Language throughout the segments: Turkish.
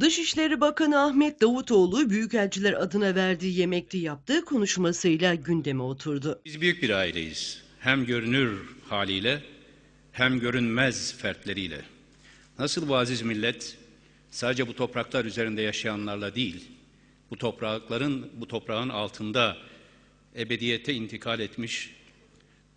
Dışişleri Bakanı Ahmet Davutoğlu büyükelçiler adına verdiği yemekte yaptığı konuşmasıyla gündeme oturdu. Biz büyük bir aileyiz. Hem görünür haliyle hem görünmez fertleriyle. Nasıl bu aziz millet sadece bu topraklar üzerinde yaşayanlarla değil, bu toprakların bu toprağın altında ebediyete intikal etmiş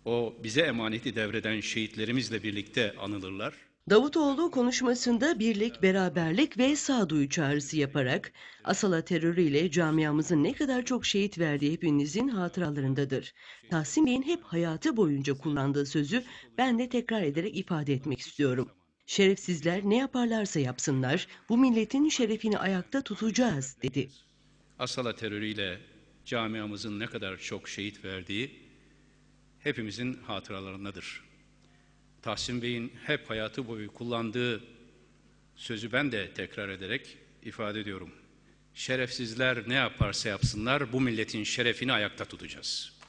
o bize emaneti devreden şehitlerimizle birlikte anılırlar. Davutoğlu konuşmasında birlik, beraberlik ve sağduyu çağrısı yaparak Asala terörüyle camiamızın ne kadar çok şehit verdiği hepinizin hatıralarındadır. Tahsin Bey'in hep hayatı boyunca kullandığı sözü ben de tekrar ederek ifade etmek istiyorum. Şerefsizler ne yaparlarsa yapsınlar bu milletin şerefini ayakta tutacağız dedi. Asala terörüyle camiamızın ne kadar çok şehit verdiği hepimizin hatıralarındadır. Tahsin Bey'in hep hayatı boyu kullandığı sözü ben de tekrar ederek ifade ediyorum. Şerefsizler ne yaparsa yapsınlar bu milletin şerefini ayakta tutacağız.